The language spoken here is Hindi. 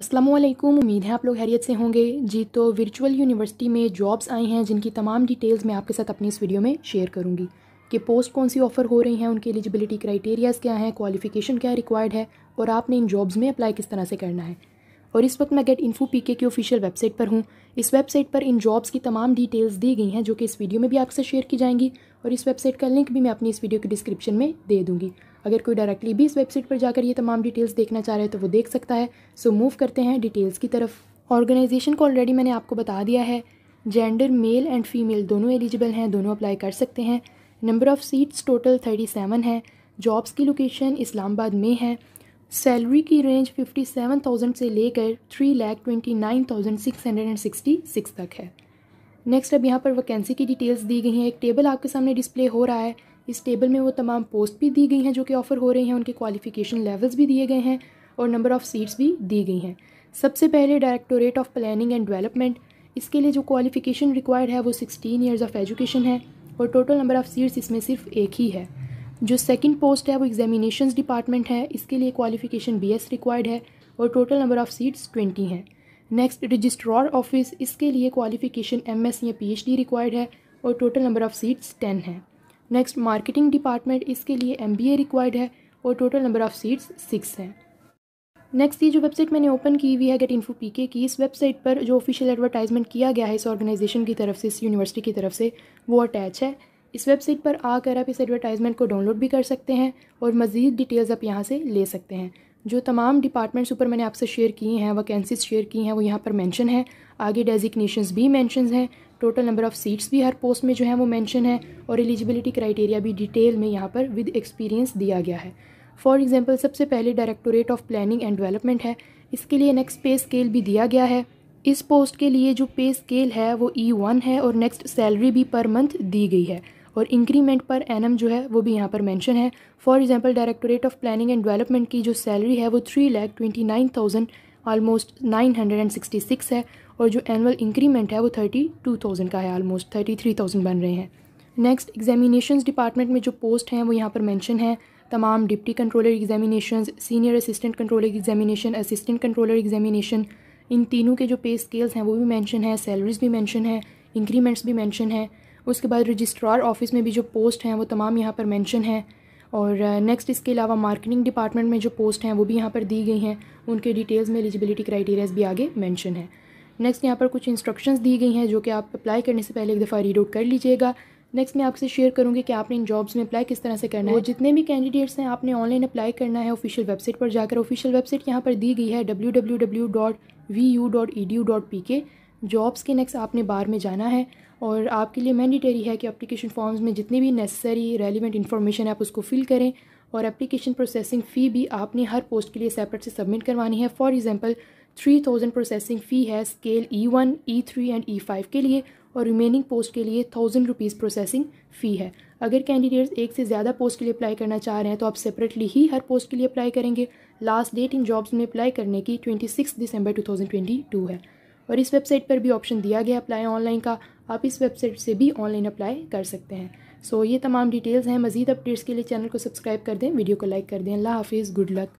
असलम उम्मीद है आप लोग हैरियत से होंगे जी तो वर्चुअल यूनिवर्सिटी में जॉब्स आई हैं जिनकी तमाम डिटेल्स मैं आपके साथ अपनी इस वीडियो में शेयर करूँगी कि पोस्ट कौन सी ऑफ़र हो रही हैं उनकी एलिजिबिलिटी क्राइटेरियाज़ क्या हैं क्वालिफ़िकेशन क्या रिक्वायर्ड है और आपने इन जॉब्स में अप्लाई किस तरह से करना है और इस वक्त मैं get info P K official website पर हूँ इस वेबसाइट पर इन जॉब्स की तमाम डिटेल्स दी गई हैं जो कि इस वीडियो में भी आपसे शेयर की जाएंगी और इस वेबसाइट का लिंक भी मैं अपनी इस वीडियो की डिस्क्रिप्शन में दे दूँगी अगर कोई डायरेक्टली भी इस वेबसाइट पर जाकर ये तमाम डिटेल्स देखना चाह रहे हैं तो वो देख सकता है सो मूव करते हैं डिटेल्स की तरफ ऑर्गेनाइजेशन को ऑलरेडी मैंने आपको बता दिया है जेंडर मेल एंड फीमेल दोनों एलिजिबल हैं दोनों अप्लाई कर सकते हैं number of seats total thirty seven है जॉब्स की लोकेशन इस्लामाबाद में है सैलरी की रेंज फिफ्टी सेवन थाउजेंड से लेकर three lakh twenty nine thousand six hundred and sixty six तक है नेक्स्ट अब यहाँ पर वैकेंसी की डिटेल्स दी गई हैं एक टेबल आपके सामने डिस्प्ले हो रहा है इस टेबल में वो तमाम पोस्ट भी दी गई हैं जो कि ऑफ़र हो रही हैं उनके क्वालिफ़िकेशन लेवल्स भी दिए गए हैं और नंबर ऑफ़ सीट्स भी दी गई हैं सबसे पहले directorate of planning and development इसके लिए जो क्वालिफ़िकेशन रिक्वायर्ड है वो सिक्सटीन ईयर्स ऑफ़ एजुकेशन है और टोटल नंबर ऑफ़ सीट्स इसमें सिर्फ एक ही है जो सेकेंड पोस्ट है वो एग्जामिनेशन डिपार्टमेंट है इसके लिए क्वालिफ़िकेशन बी रिक्वायर्ड है और total number of seats twenty हैं नेक्स्ट रजिस्ट्रार ऑफिस इसके लिए क्वालिफ़िकेशन एम या पी रिक्वायर्ड है और total number of seats ten हैं नेक्स्ट मार्केटिंग डिपार्टमेंट इसके लिए एम बी ए रिक्वायर्ड है और total number of seats six हैं नेक्स्ट ये जो वेबसाइट मैंने ओपन की हुई है गेट इन्फो पी के की इस वेबसाइट पर जो ऑफिशियल एडवर्टाइजमेंट किया गया है इस ऑर्गेनाइजेशन की तरफ से इस यूनिवर्सिटी की तरफ से वो अटैच है इस वेबसाइट पर आकर आप इस एडवर्टाइजमेंट को डाउनलोड भी कर सकते हैं और मज़ीद डिटेल्स आप यहाँ से ले सकते हैं जो तमाम डिपार्टमेंट्स ऊपर मैंने आपसे शेयर किए हैं वैकेंसीज शेयर की हैं वो यहाँ पर मैंशन है आगे डेजिग्नेशन भी मैंशन हैं टोटल नंबर ऑफ़ सीट्स भी हर पोस्ट में जो है वो मेंशन है और एलिजिबिलिटी क्राइटेरिया भी डिटेल में यहाँ पर विद एक्सपीरियंस दिया गया है फॉर एग्जांपल सबसे पहले directorate of planning and development है इसके लिए नेक्स्ट पे स्केल भी दिया गया है इस पोस्ट के लिए जो पे स्केल है वो ई e वन है और नेक्स्ट सैलरी भी पर मंथ दी गई है और इंक्रीमेंट पर एम जो है वो भी यहाँ पर मैंशन है for example directorate of planning and development की जो सैलरी है वो three lakh twenty nine thousand almost nine hundred and sixty six है और जो एनुअल इंक्रीमेंट है वो थर्टी टू थाउजेंड का है आलमोस्ट थर्टी थ्री थाउजेंड बन रहे हैं नेक्स्ट एग्जामिनेशंस डिपार्टमेंट में जो पोस्ट हैं वो यहाँ पर मेंशन है तमाम deputy controller examination senior assistant controller examination assistant controller examination इन तीनों के जो पे स्केल्स हैं वो भी मैंशन है सैलरीज भी मैंशन है इंक्रीमेंट्स भी मैंशन है उसके बाद रजिस्ट्रार ऑफिस में भी जो पोस्ट हैं वो तमाम यहाँ पर मैंशन है और नेक्स्ट uh, इसके अलावा मार्केटिंग डिपार्टमेंट में जो पोस्ट हैं वो भी यहाँ पर दी गई हैं उनके डिटेल्स में एलिजिबिलिटी क्राइटेरियाज भी आगे मेंशन है नेक्स्ट यहाँ पर कुछ इंस्ट्रक्शंस दी गई हैं जो कि आप अप्लाई करने से पहले एक दफ़ा रीड आउट कर लीजिएगा नेक्स्ट मैं आपसे शेयर करूँगी कि आपने इन जॉब्स में अप्लाई किस तरह से करना है जितने भी कैंडिडेट्स हैं आपने ऑनलाइन अप्लाई करना है ऑफिशियल वेबसाइट पर जाकर ऑफिशियल वेबसाइट यहाँ पर दी गई है W W W dot V U dot E D U dot P K jobs के नेक्स्ट आपने बार में जाना है और आपके लिए मैंडेटरी है कि अप्लीकेशन फॉर्म्स में जितनी भी नेसेसरी रेलिवेंट इन्फॉर्मेशन है आप उसको फिल करें और एप्लीकेशन प्रोसेसिंग फ़ी भी आपने हर पोस्ट के लिए सेपरेट से सबमिट करवानी है for example three thousand processing fee है scale E one E three and E five के लिए और रिमेनिंग पोस्ट के लिए थाउजेंड रुपीज़ प्रोसेसिंग फ़ी है अगर कैंडिडेट्स एक से ज़्यादा पोस्ट के लिए अप्लाई करना चाह रहे हैं तो आप सेपरेटली ही हर पोस्ट के लिए अप्लाई करेंगे लास्ट डेट इन जॉब्स में अप्लाई करने की ट्वेंटी सिक्स दिसंबर टू थाउजेंड ट्वेंटी टू है और इस वेबसाइट पर भी ऑप्शन दिया गया अप्लाई ऑनलाइन का आप इस वेबसाइट से भी ऑनलाइन अप्लाई कर सकते हैं सो so, ये तमाम डिटेल्स हैं मजीद अपडेट्स के लिए चैनल को सब्सक्राइब कर दें वीडियो को लाइक कर दें अल्लाह हाफिज़ गुड लक